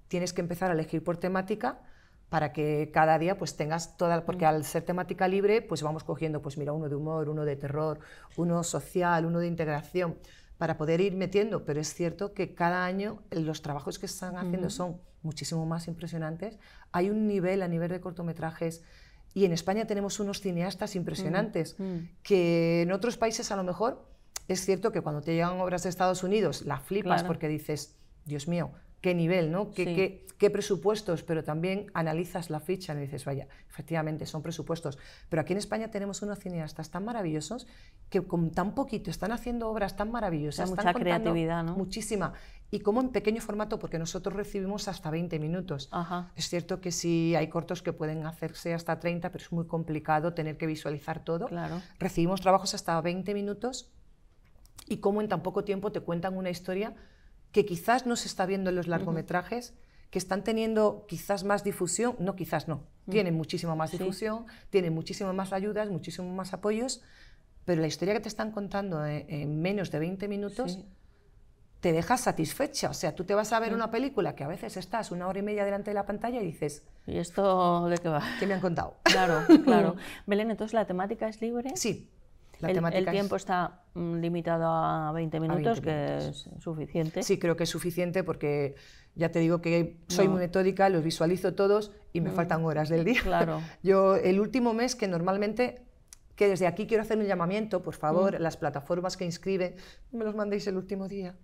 tienes que empezar a elegir por temática para que cada día pues tengas toda porque mm. al ser temática libre pues vamos cogiendo pues mira uno de humor uno de terror uno social uno de integración para poder ir metiendo pero es cierto que cada año los trabajos que están haciendo mm. son muchísimo más impresionantes hay un nivel a nivel de cortometrajes y en España tenemos unos cineastas impresionantes, mm, mm. que en otros países a lo mejor es cierto que cuando te llegan obras de Estados Unidos las flipas porque dices, Dios mío, qué nivel, ¿no? ¿Qué, qué, presupuestos, pero también analizas la ficha y dices, vaya, efectivamente, son presupuestos. Pero aquí en España tenemos unos cineastas tan maravillosos que con tan poquito están haciendo obras tan maravillosas. Hay mucha creatividad, ¿no? Muchísima y como en pequeño formato, porque nosotros recibimos hasta 20 minutos. Es cierto que sí hay cortos que pueden hacerse hasta 30, pero es muy complicado tener que visualizar todo. Recibimos trabajos hasta 20 minutos y cómo en tan poco tiempo te cuentan una historia que quizás no se está viendo en los largometrajes, que están teniendo quizás más difusión, no quizás no, mm. tienen muchísima más difusión, tienen muchísimas más ayudas, muchísimos más apoyos, pero la historia que te están contando en, menos de 20 minutos te dejas satisfecha. O sea, tú te vas a ver una película que a veces estás una hora y media delante de la pantalla y dices... ¿Y esto de qué va? ¿Qué me han contado? Claro, claro. Belén, entonces la temática es libre. Sí. La el, temática el tiempo está mm, limitado a 20 minutos, que es suficiente. Sí, creo que es suficiente porque ya te digo que soy muy metódica, los visualizo todos y me mm. faltan horas del día. Claro. Yo el último mes que normalmente que desde aquí quiero hacer un llamamiento, por favor, mm. las plataformas que inscriben, me los mandéis el último día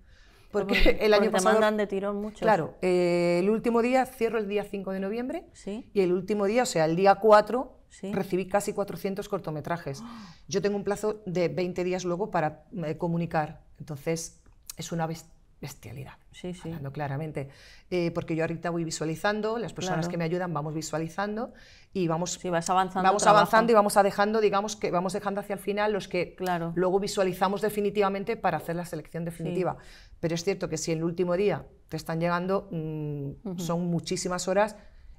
porque, el año pasado... Te mandan de tirón mucho. Claro, eh, el último día, cierro el día 5 de noviembre y el último día, o sea, el día 4, recibí casi 400 cortometrajes. Yo tengo un plazo de 20 días luego para eh, comunicar, entonces es una bestialidad sí, sí. claramente. Eh, porque yo ahorita voy visualizando, las personas que me ayudan vamos visualizando y vamos, avanzando, vamos avanzando y vamos dejando, digamos que vamos dejando hacia el final los que luego visualizamos definitivamente para hacer la selección definitiva. Pero es cierto que si el último día te están llegando, mm, son muchísimas horas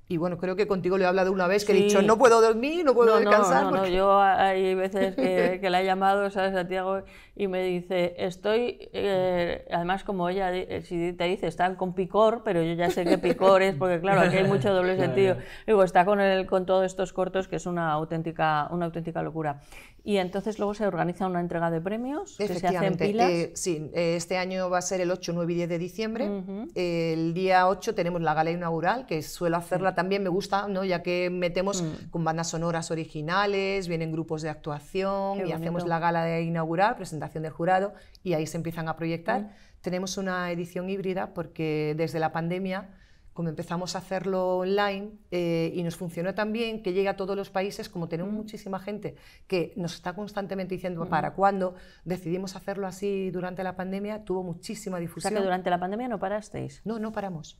y bueno, creo que contigo le he hablado una vez que he dicho, no puedo dormir, no puedo descansar. No, no, no, yo hay veces que, que la he llamado, ¿sabes, Santiago? Y me dice, estoy, eh, además como ella, eh, si te dice, están con picor, pero yo ya sé qué picor es, porque claro, aquí hay mucho doble sentido. Digo, está con, el, con todos estos cortos, que es una auténtica, una auténtica locura. Y entonces luego se organiza una entrega de premios que se en pilas. Eh, sí, este año va a ser el 8, 9 y 10 de diciembre. El día 8 tenemos la gala inaugural, que suelo hacerla también me gusta, ¿no? ya que metemos mm. con bandas sonoras originales, vienen grupos de actuación y hacemos la gala de inaugurar, presentación del jurado, y ahí se empiezan a proyectar. Mm. Tenemos una edición híbrida porque desde la pandemia como empezamos a hacerlo online eh, y nos funcionó tan bien que llega a todos los países, como tenemos mm. muchísima gente que nos está constantemente diciendo para cuándo, decidimos hacerlo así durante la pandemia, tuvo muchísima difusión. O sea que durante la pandemia no parasteis. No, no paramos.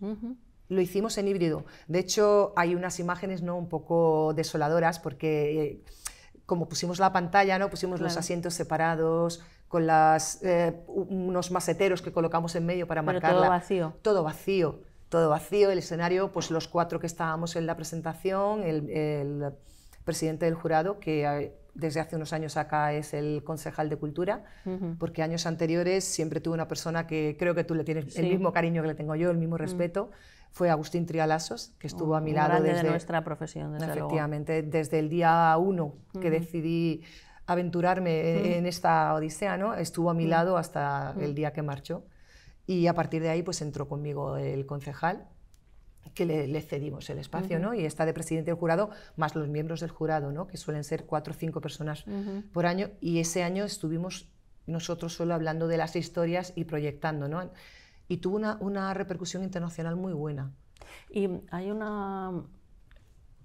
Lo hicimos en híbrido. De hecho, hay unas imágenes ¿no? un poco desoladoras porque eh, como pusimos la pantalla, ¿no? pusimos los asientos separados, con las, eh, unos maseteros que colocamos en medio para marcarla. Todo vacío. Todo vacío. Todo vacío. El escenario, pues los cuatro que estábamos en la presentación, el, presidente del jurado, que eh, desde hace unos años acá es el concejal de cultura, porque años anteriores siempre tuve una persona que creo que tú le tienes el mismo cariño que le tengo yo, el mismo mm. respeto fue Agustín Trialasos, que oh, estuvo a mi lado desde nuestra profesión, efectivamente, desde el día uno que decidí aventurarme e- en esta odisea, ¿no? Estuvo a mi lado hasta el día que marchó y a partir de ahí pues entró conmigo el concejal que le, cedimos el espacio, ¿no? Y está de presidente del jurado más los miembros del jurado, ¿no? Que suelen ser cuatro o cinco personas por año y ese año estuvimos nosotros solo hablando de las historias y proyectando, ¿no? y tuvo una, repercusión internacional muy buena. Y hay una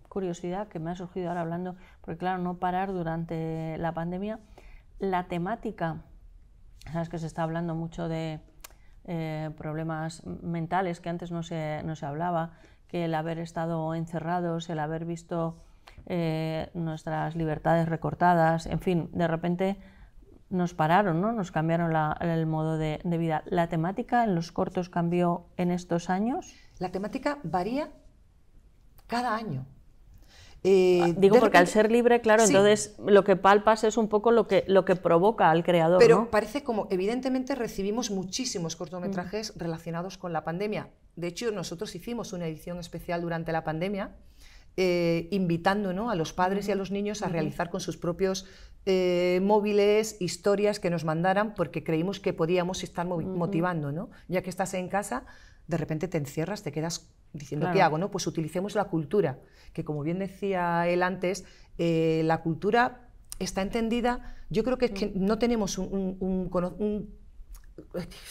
curiosidad que me ha surgido ahora hablando, porque claro, no parar durante la pandemia, la temática, sabes que se está hablando mucho de eh, problemas mentales que antes no se, hablaba, que el haber estado encerrados, el haber visto eh, nuestras libertades recortadas, en fin, de repente nos pararon, ¿no? nos cambiaron el modo de, vida. ¿La temática en los cortos cambió en estos años? La temática varía cada año. Ah, eh, digo, porque al ser libre, claro, entonces lo que palpas es un poco lo que, lo que provoca al creador. Pero parece como, evidentemente recibimos muchísimos cortometrajes mm. relacionados con la pandemia. De hecho, nosotros hicimos una edición especial durante la pandemia. Eh, invitando a los padres y a los niños a realizar con sus propios eh, móviles, historias que nos mandaran porque creímos que podíamos estar motivando, ¿no? Ya que estás en casa, de repente te encierras, te quedas diciendo, ¿qué hago? No? Pues utilicemos la cultura, que como bien decía él antes, eh, la cultura está entendida, yo creo que, mm. no tenemos un, un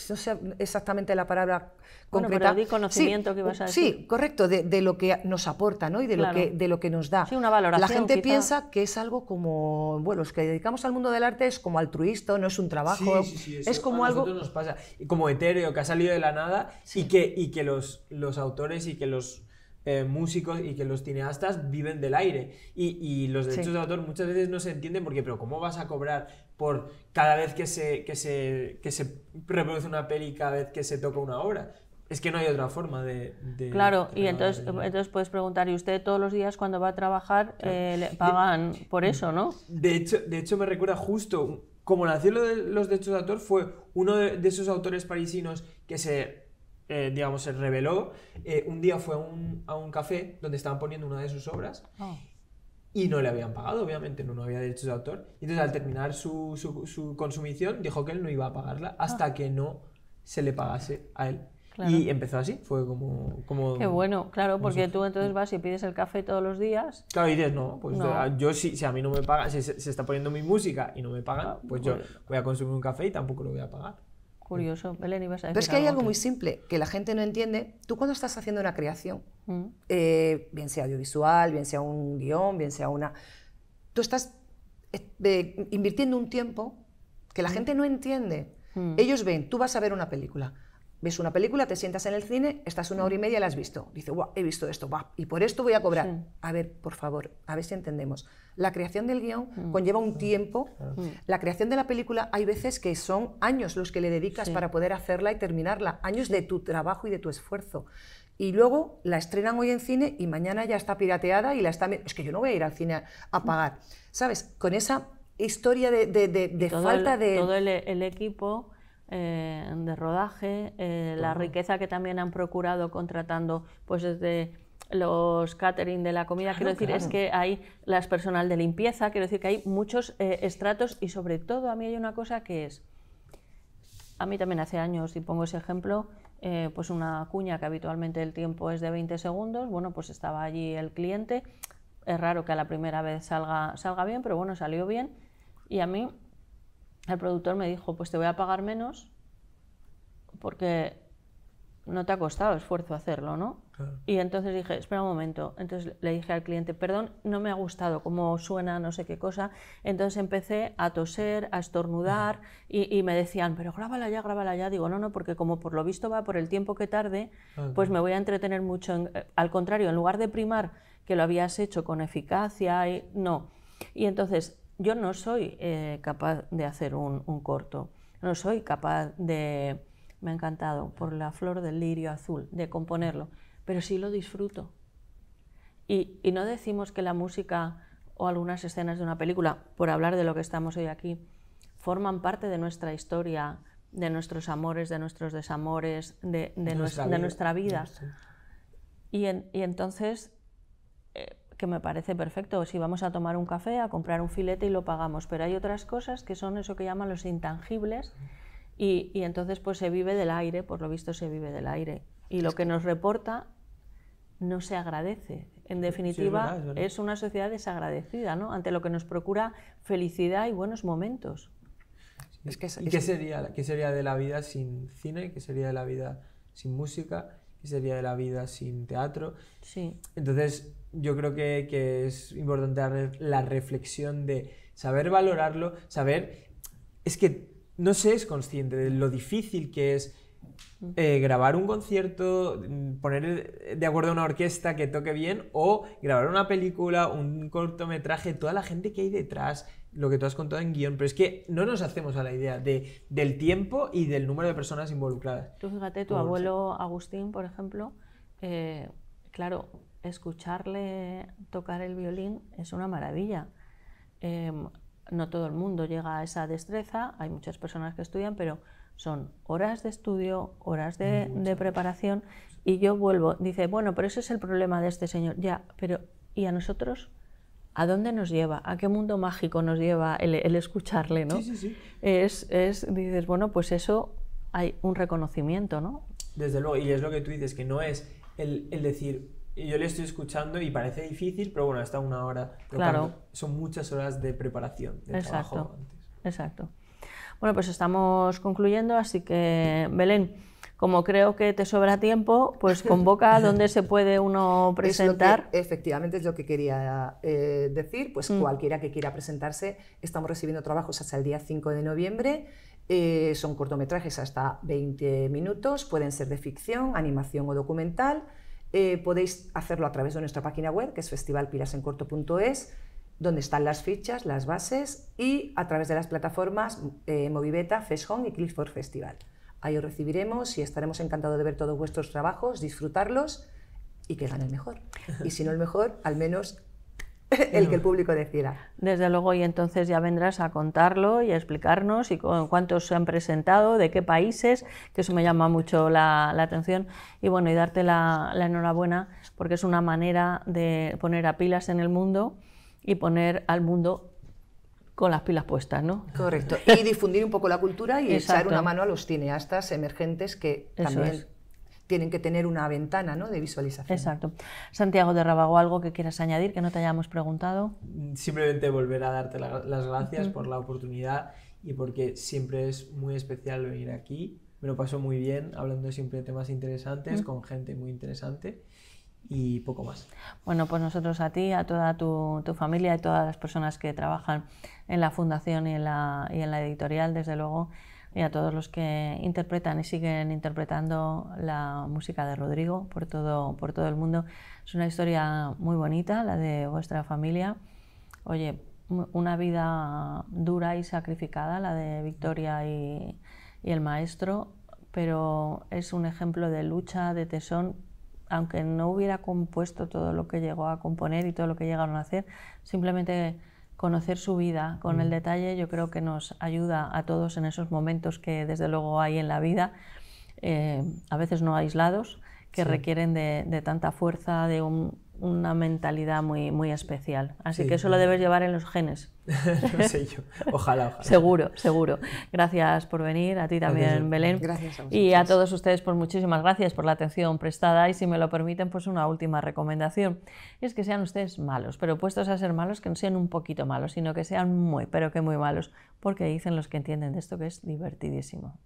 no sé exactamente la palabra concreta. conocimiento que vas a Sí, correcto, de, lo que nos aporta ¿no? y de, lo que, de lo que nos da. La gente piensa que es algo como, bueno, los que dedicamos al mundo del arte es como altruista, no es un trabajo, es como algo... nos como etéreo, que ha salido de la nada y que, y que los, los autores y que los eh, músicos y que los cineastas viven del aire. Y, los derechos de autor muchas veces no se entienden porque, pero ¿cómo vas a cobrar por cada vez que se, que se, se reproduce una peli, cada vez que se toca una obra? Es que no hay otra forma de... claro, y entonces, entonces puedes preguntar, ¿y usted todos los días cuando va a trabajar eh, le pagan por eso, no? De hecho, de hecho me recuerda justo, como nació lo de los derechos de autor, fue uno de esos autores parisinos que se eh, digamos, se reveló, eh, un día fue a un, café donde estaban poniendo una de sus obras ah. y no le habían pagado, obviamente, no, había derechos de autor. Entonces, al terminar su, consumición, dijo que él no iba a pagarla hasta ah. que no se le pagase a él. Y empezó así, fue como... como Qué bueno, claro, porque tú entonces vas y pides el café todos los días. Claro, y dices, no, pues yo si, si a mí no me pagan, si se, está poniendo mi música y no me pagan, ah, pues, pues yo voy a consumir un café y tampoco lo voy a pagar. Mm. Pero es que hay algo, muy simple que la gente no entiende. Tú cuando estás haciendo una creación, mm. eh, bien sea audiovisual, bien sea un guión, bien sea una... Tú estás eh, eh, invirtiendo un tiempo que la mm. gente no entiende. Ellos ven, tú vas a ver una película ves una película, te sientas en el cine, estás una mm. hora y media y la has visto. Dice, wow, he visto esto, y por esto voy a cobrar. A ver, por favor, a ver si entendemos. La creación del guión mm. conlleva un tiempo. Mm. La creación de la película hay veces que son años los que le dedicas para poder hacerla y terminarla, años de tu trabajo y de tu esfuerzo. Y luego la estrenan hoy en cine y mañana ya está pirateada y la está... Es que yo no voy a ir al cine a, pagar. ¿Sabes? Con esa historia de, de, de, falta de... Todo el equipo eh, de rodaje, eh, la riqueza que también han procurado contratando pues desde los catering de la comida, quiero decir, es que hay las personal de limpieza, quiero decir que hay muchos eh, estratos y sobre todo a mí hay una cosa que es, a mí también hace años, si pongo ese ejemplo, pues una cuña que habitualmente el tiempo es de 20 segundos, bueno, pues estaba allí el cliente, es raro que a la primera vez salga, salga bien, pero bueno, salió bien y a mí el productor me dijo, pues te voy a pagar menos porque no te ha costado esfuerzo hacerlo, ¿no? Y entonces dije, espera un momento. Entonces le dije al cliente, perdón, no me ha gustado cómo suena, no sé qué cosa. Entonces empecé a toser, a estornudar y, me decían, pero grábala ya, grábala ya. Digo, no, no, porque como por lo visto va por el tiempo que tarde, ah, pues me voy a entretener mucho. Eh, al contrario, en lugar de primar que lo habías hecho con eficacia, no. Y entonces yo no soy eh, capaz de hacer un, corto, no soy capaz de, me ha encantado, por la flor del lirio azul, de componerlo, pero sí lo disfruto. Y, no decimos que la música o algunas escenas de una película, por hablar de lo que estamos hoy aquí, forman parte de nuestra historia, de nuestros amores, de nuestros desamores, de, nuestra, vida. Y, entonces, eh, que me parece perfecto. Si vamos a tomar un café, a comprar un filete y lo pagamos. Pero hay otras cosas que son eso que llaman los intangibles y, y entonces pues se vive del aire, por lo visto se vive del aire. Y lo que nos reporta no se agradece. En definitiva, es, una sociedad desagradecida, ¿no? Ante lo que nos procura felicidad y buenos momentos. Es que ¿Y qué sería, qué sería de la vida sin cine? ¿Qué sería de la vida sin música? ¿Qué sería de la vida sin teatro? Sí. Entonces, yo creo que, es importante la, la reflexión de saber valorarlo, saber, es que no se es consciente de lo difícil que es eh, grabar un concierto, poner de acuerdo a una orquesta que toque bien o grabar una película, un cortometraje, toda la gente que hay detrás, lo que tú has contado en guión, pero es que no nos hacemos a la idea de, del tiempo y del número de personas involucradas. Tú fíjate, tu abuelo Agustín, por ejemplo, eh, claro, escucharle tocar el violín es una maravilla. Em, no todo el mundo llega a esa destreza, hay muchas personas que estudian, pero son horas de estudio, horas de, preparación, y yo vuelvo, dice, bueno, pero ese es el problema de este señor, ya, pero ¿y a nosotros? ¿A dónde nos lleva? ¿A qué mundo mágico nos lleva el, escucharle? ¿no? Es, dices, bueno, pues eso hay un reconocimiento, ¿no? Desde luego, y es lo que tú dices, que no es el, el decir, yo le estoy escuchando y parece difícil, pero bueno, está una hora. Claro. Son muchas horas de preparación, Exacto. trabajo antes. Exacto. Bueno, pues estamos concluyendo, así que Belén, como creo que te sobra tiempo, pues convoca donde se puede uno presentar. efectivamente es lo que quería eh, decir, pues mm. cualquiera que quiera presentarse, estamos recibiendo trabajos hasta el día 5 de noviembre. Eh, son cortometrajes hasta 20 minutos, pueden ser de ficción, animación o documental. Eh, podéis hacerlo a través de nuestra página web, que es festivalpirasencorto.es, donde están las fichas, las bases, y a través de las plataformas eh, Moviveta, Feshon y Clifford Festival. Ahí os recibiremos y estaremos encantados de ver todos vuestros trabajos, disfrutarlos y que gane el mejor. Y si no el mejor, al menos el que el mm. público decida. Desde luego, y entonces ya vendrás a contarlo y a explicarnos y con cuántos se han presentado, de qué países, que eso me llama mucho la, atención. Y bueno, y darte la, enhorabuena porque es una manera de poner a pilas en el mundo y poner al mundo con las pilas puestas, ¿no? Correcto. Y difundir un poco la cultura y echar una mano a los cineastas emergentes que también tienen que tener una ventana ¿no? de visualización. Exacto. Santiago de Rabago, ¿algo que quieras añadir que no te hayamos preguntado? Mm, simplemente volver a darte las gracias mm. por la oportunidad y porque siempre es muy especial venir aquí. Me lo paso muy bien hablando siempre de temas interesantes, mm. con gente muy interesante y poco más. Bueno, pues nosotros a ti, a toda tu, familia y todas las personas que trabajan en la fundación y en la editorial, desde luego y a todos los que interpretan y siguen interpretando la música de Rodrigo por todo, por todo el mundo. Es una historia muy bonita, la de vuestra familia. Oye, una vida dura y sacrificada, la de Victoria y el maestro, pero es un ejemplo de lucha, de tesón, aunque no hubiera compuesto todo lo que llegó a componer y todo lo que llegaron a hacer, simplemente conocer su vida con el mm. detalle yo creo que nos ayuda a todos en esos momentos que desde luego hay en la vida, eh, a veces no aislados, que requieren de, tanta fuerza, de una mentalidad muy, muy especial. Así que eso lo debes llevar en los genes. no sé yo. Ojalá, ojalá. seguro, seguro. Gracias por venir, a ti también, Belén. Gracias Y a todos ustedes, pues muchísimas gracias por la atención prestada. Y si me lo permiten, pues una última recomendación. es que sean ustedes malos, pero puestos a ser malos, que no sean un poquito malos, sino que sean muy, pero que muy malos, porque dicen los que entienden de esto que es divertidísimo.